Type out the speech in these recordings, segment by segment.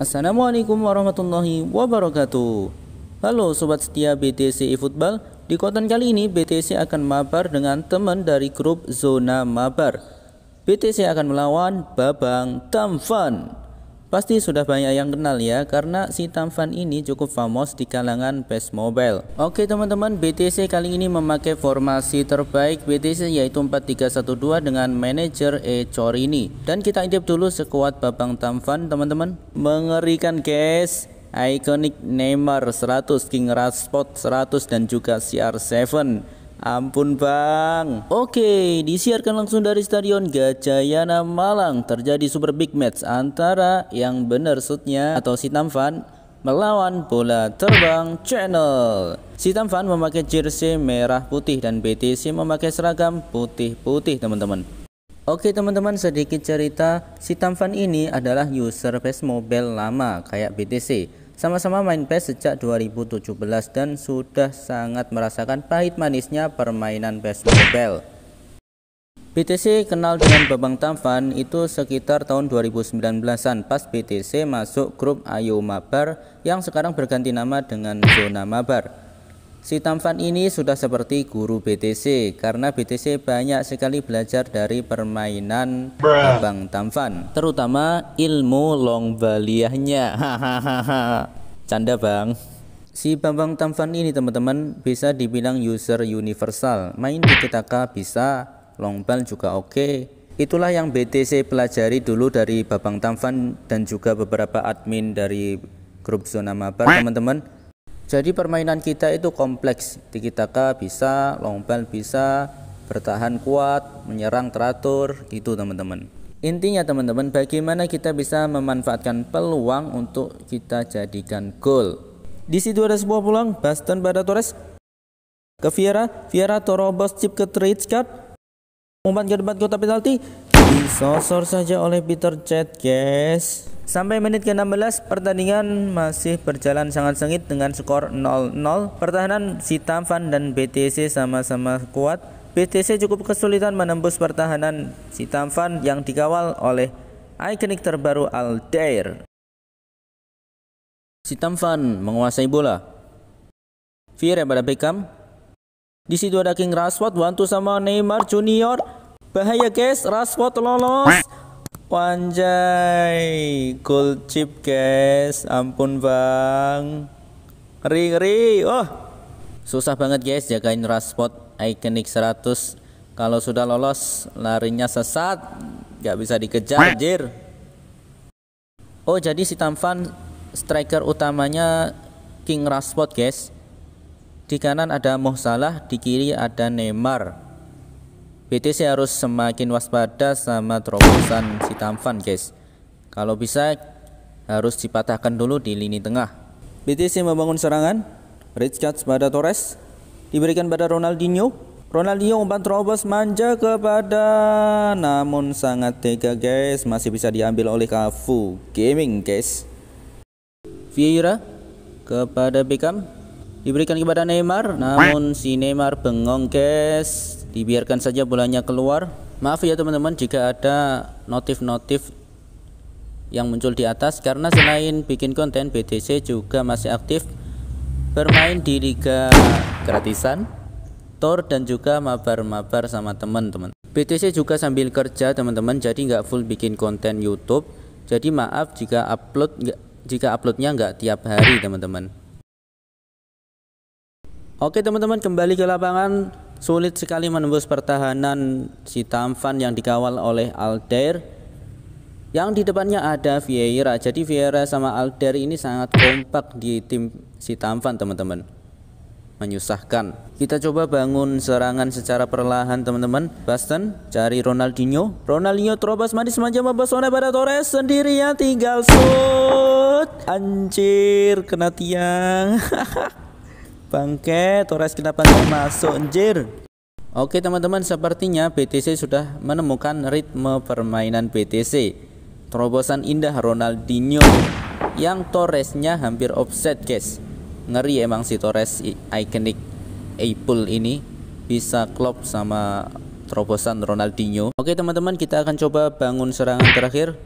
Assalamualaikum warahmatullahi wabarakatuh Halo Sobat Setia BTC eFootball Di konten kali ini BTC akan mabar dengan teman dari grup Zona Mabar BTC akan melawan Babang Tamfan Pasti sudah banyak yang kenal ya karena si Tamfan ini cukup famos di kalangan base mobile. Oke teman-teman, BTC kali ini memakai formasi terbaik BTC yaitu 4312 dengan manajer E Chorini. Dan kita intip dulu sekuat Babang Tamfan teman-teman. Mengerikan guys. Iconic Neymar 100, King Rashford 100 dan juga CR7. Ampun bang Oke disiarkan langsung dari Stadion Gajayana Malang Terjadi super big match antara yang benar sudnya atau si Tamfan melawan bola terbang channel. Si Tamfan memakai jersey merah putih dan BTC memakai seragam putih-putih teman-teman. Oke teman-teman sedikit cerita, si Tamfan ini adalah user base mobile lama kayak BTC sama-sama main PES sejak 2017 dan sudah sangat merasakan pahit manisnya permainan PES Mobile. BTC kenal dengan Babang Tamfan itu sekitar tahun 2019-an pas BTC masuk grup Ayo Mabar yang sekarang berganti nama dengan Zona Mabar. Si Tamfan ini sudah seperti guru BTC karena BTC banyak sekali belajar dari permainan Bang Tamfan, terutama ilmu longbaliahnya. Hahaha. Canda, Bang. Si Bambang Tamfan ini teman-teman bisa dibilang user universal. Main di Kitaka bisa, longbal juga oke. Itulah yang BTC pelajari dulu dari Bambang Tamfan dan juga beberapa admin dari grup zona mabar teman-teman jadi permainan kita itu kompleks. Tikitaka bisa, long ball bisa, bertahan kuat, menyerang teratur, gitu teman-teman. Intinya teman-teman, bagaimana kita bisa memanfaatkan peluang untuk kita jadikan gol. Di situ ada sebuah peluang, Baston pada Torres. Ke Viera, Viera terobos chip ke trade card. Umpan ke depan kota penalti. Disosor saja oleh Peter Chat, guys. Sampai menit ke-16 pertandingan masih berjalan sangat sengit dengan skor 0-0. Pertahanan si Tamfan dan BTC sama-sama kuat. BTC cukup kesulitan menembus pertahanan si Tamfan yang dikawal oleh ikonik terbaru Aldair. Tamfan menguasai bola. fire pada Beckham. Di situ ada King Rashford, Wantu sama Neymar Junior. Bahaya guys, Rashford lolos. Wanjay, gold chip guys. Ampun bang. ri ri, Oh, susah banget guys jagain rush iconic 100. Kalau sudah lolos larinya sesat, nggak bisa dikejar. Jir. Oh jadi si Tamfan striker utamanya King Rashford guys. Di kanan ada Mohsalah, di kiri ada Neymar. BTC harus semakin waspada sama terobosan si Tamfan guys kalau bisa harus dipatahkan dulu di lini tengah BTC membangun serangan Richards pada Torres diberikan pada Ronaldinho Ronaldinho umpan terobos manja kepada namun sangat tega guys masih bisa diambil oleh Kafu Gaming guys Vieira kepada Beckham diberikan kepada Neymar namun si Neymar bengong guys dibiarkan saja bolanya keluar maaf ya teman-teman jika ada notif-notif yang muncul di atas karena selain bikin konten BTC juga masih aktif bermain di liga gratisan Tor dan juga mabar-mabar sama teman-teman BTC juga sambil kerja teman-teman jadi nggak full bikin konten YouTube jadi maaf jika upload jika uploadnya nggak tiap hari teman-teman Oke teman-teman kembali ke lapangan Sulit sekali menembus pertahanan si Tamfan yang dikawal oleh Aldair yang di depannya ada Vieira. Jadi Vieira sama Aldair ini sangat kompak di tim si Tamfan, teman-teman. Menyusahkan. Kita coba bangun serangan secara perlahan, teman-teman. Baston cari Ronaldinho. Ronaldinho terobos manis manja mempesona pada Torres sendirian tinggal shoot. Anjir, kena tiang. Bangke, Torres kenapa nggak masuk anjir? Oke teman-teman, sepertinya BTC sudah menemukan ritme permainan BTC. Terobosan indah Ronaldinho yang Torresnya hampir offset guys. Ngeri emang si Torres iconic Apple ini bisa klop sama terobosan Ronaldinho. Oke teman-teman, kita akan coba bangun serangan terakhir.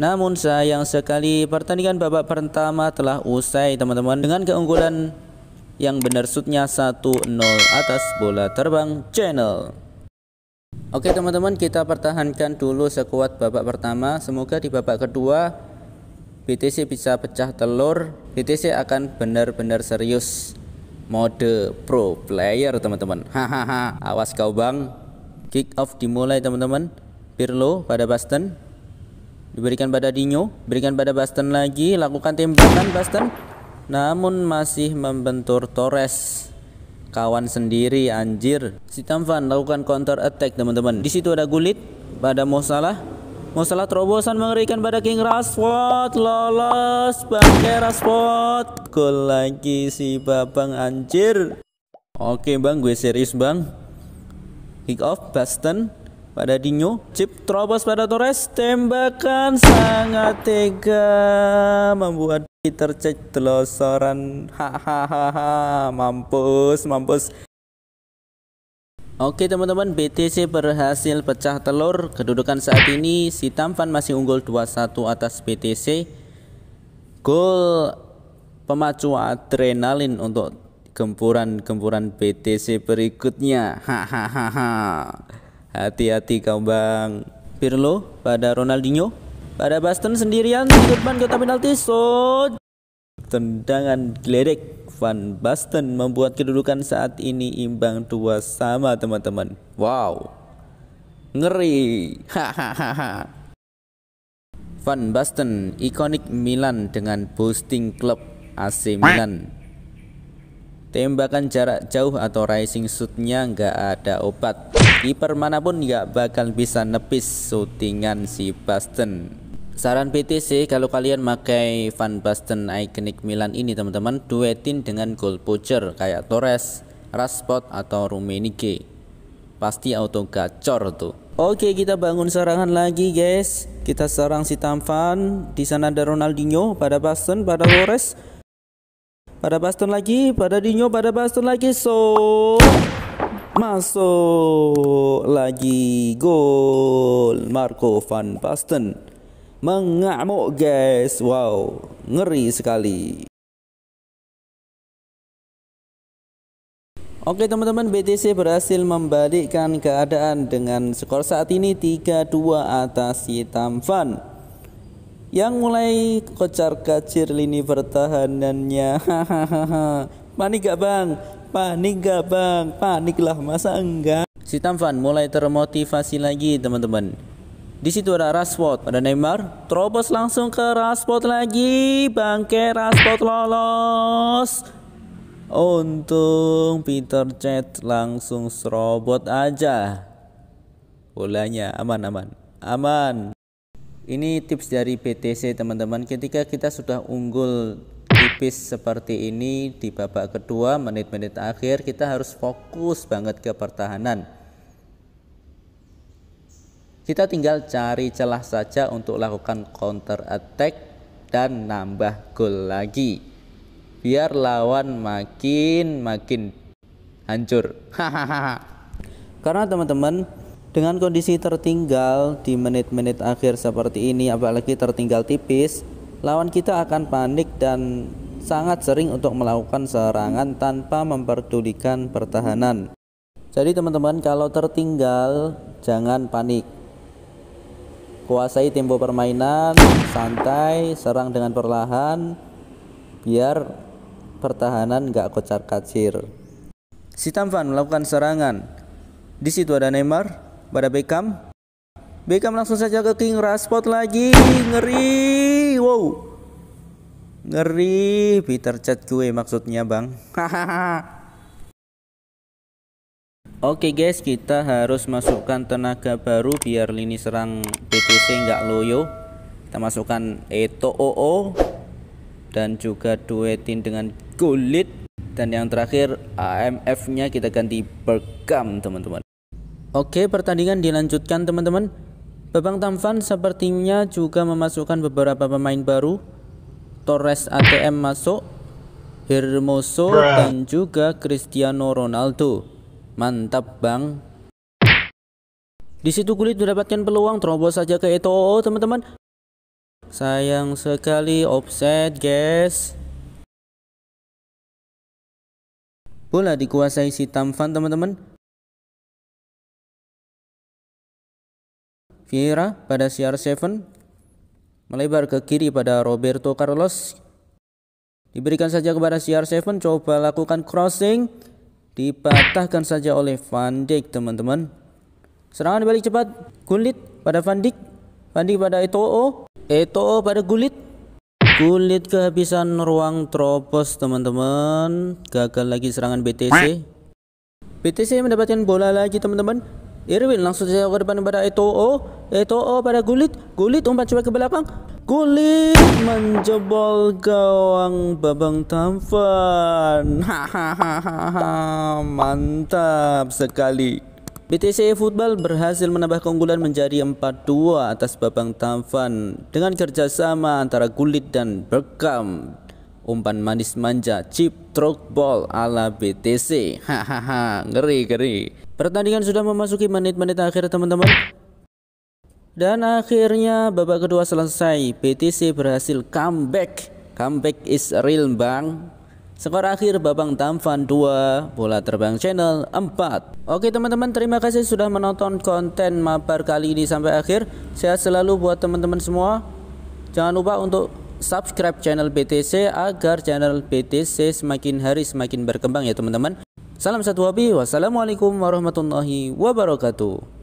Namun sayang sekali pertandingan babak pertama telah usai teman-teman dengan keunggulan yang benar sutnya 1-0 atas bola terbang channel. Oke teman-teman kita pertahankan dulu sekuat babak pertama semoga di babak kedua BTC bisa pecah telur BTC akan benar-benar serius mode pro player teman-teman hahaha awas kau bang kick off dimulai teman-teman Pirlo pada Boston Diberikan pada dino, berikan pada Baston lagi, lakukan tembakan Baston. Namun masih membentur Torres kawan sendiri anjir. Si tamvan lakukan counter attack teman-teman. Di situ ada Gulit pada Mosalah. Mosalah terobosan mengerikan pada King Rashford lolos pakai Rashford. Gol lagi si Babang anjir. Oke bang, gue serius bang. Kick off Baston pada Dinyo chip terobos pada Torres tembakan sangat tega membuat cek telosoran hahaha mampus mampus Oke teman-teman BTC berhasil pecah telur kedudukan saat ini si Tamfan masih unggul 2-1 atas BTC gol pemacu adrenalin untuk gempuran-gempuran BTC berikutnya hahaha Hati-hati kau bang. Pirlo pada Ronaldinho. Pada Baston sendirian di depan kota penalti. So tendangan geledek Van Basten membuat kedudukan saat ini imbang dua sama teman-teman. Wow. Ngeri. Hahaha. Van Basten ikonik Milan dengan boosting klub AC Milan. Tembakan jarak jauh atau rising shootnya nggak ada obat kiper manapun nggak bakal bisa nepis syutingan si Basten saran PT sih kalau kalian pakai Van Basten Iconic Milan ini teman-teman duetin dengan goal poacher kayak Torres, Rashford atau Rumenige pasti auto gacor tuh Oke kita bangun serangan lagi guys Kita serang si Tamfan Di sana ada Ronaldinho Pada Basten, Pada Torres Pada Baston lagi Pada Dinho Pada Baston lagi So Masuk lagi gol Marco van Basten. Mengamuk guys. Wow, ngeri sekali. Oke teman-teman BTC berhasil membalikkan keadaan dengan skor saat ini 3-2 atas Hitam Van yang mulai kocar kacir lini pertahanannya hahaha panik gak bang Panik gak bang? Panik lah masa enggak? Si Tamfan mulai termotivasi lagi teman-teman. Di situ ada Rashford, ada Neymar, terobos langsung ke Rashford lagi, bangke Rashford lolos. Untung Peter Chat langsung serobot aja. Bolanya aman aman. Aman. Ini tips dari PTC teman-teman ketika kita sudah unggul tipis seperti ini di babak kedua menit-menit akhir kita harus fokus banget ke pertahanan. Kita tinggal cari celah saja untuk lakukan counter attack dan nambah gol lagi. Biar lawan makin makin hancur. Karena teman-teman dengan kondisi tertinggal di menit-menit akhir seperti ini apalagi tertinggal tipis lawan kita akan panik dan sangat sering untuk melakukan serangan tanpa memperdulikan pertahanan. Jadi teman-teman kalau tertinggal jangan panik. Kuasai tempo permainan, santai, serang dengan perlahan biar pertahanan gak kocar kacir. Si Tamfan melakukan serangan. Di situ ada Neymar pada Beckham. Beckham langsung saja ke King Rashford lagi. Ngeri. Wow. Ngeri Peter chat gue maksudnya bang Oke okay guys kita harus masukkan tenaga baru biar lini serang BTC nggak loyo Kita masukkan Eto OO Dan juga duetin dengan kulit Dan yang terakhir AMF nya kita ganti Bergam teman-teman Oke pertandingan dilanjutkan teman-teman Babang Tamfan sepertinya juga memasukkan beberapa pemain baru Torres ATM masuk, Hermoso Bruh. dan juga Cristiano Ronaldo. Mantap bang. Di situ kulit mendapatkan peluang terobos saja ke Eto'o teman-teman. Sayang sekali offset guys. Bola dikuasai si Tamfan teman-teman. Vieira pada CR7 melebar ke kiri pada Roberto Carlos. Diberikan saja kepada CR7, coba lakukan crossing. Dipatahkan saja oleh Van Dijk teman-teman. Serangan balik cepat, Gullit pada Van Dijk, Van Dijk pada Eto'o, Eto'o pada Gullit. Gullit kehabisan ruang tropos teman-teman. Gagal lagi serangan BTC. BTC mendapatkan bola lagi teman-teman. Irwin langsung saja korban pada Eto'o Eto'o pada Gulit Gulit umpan coba ke belakang Gulit menjebol gawang Babang Tampan Hahaha Mantap sekali BTC Football berhasil menambah keunggulan menjadi 4-2 atas Babang Tampan dengan kerjasama antara Gulit dan Berkam umpan manis manja chip truck ball ala BTC hahaha ngeri ngeri Pertandingan sudah memasuki menit-menit akhir teman-teman. Dan akhirnya babak kedua selesai. BTC berhasil comeback. Comeback is real, Bang. Skor akhir Babang Tamfan 2, Bola Terbang Channel 4. Oke teman-teman, terima kasih sudah menonton konten mabar kali ini sampai akhir. Sehat selalu buat teman-teman semua. Jangan lupa untuk subscribe channel BTC agar channel BTC semakin hari semakin berkembang ya teman-teman. Salam satu hobi. Wassalamualaikum warahmatullahi wabarakatuh.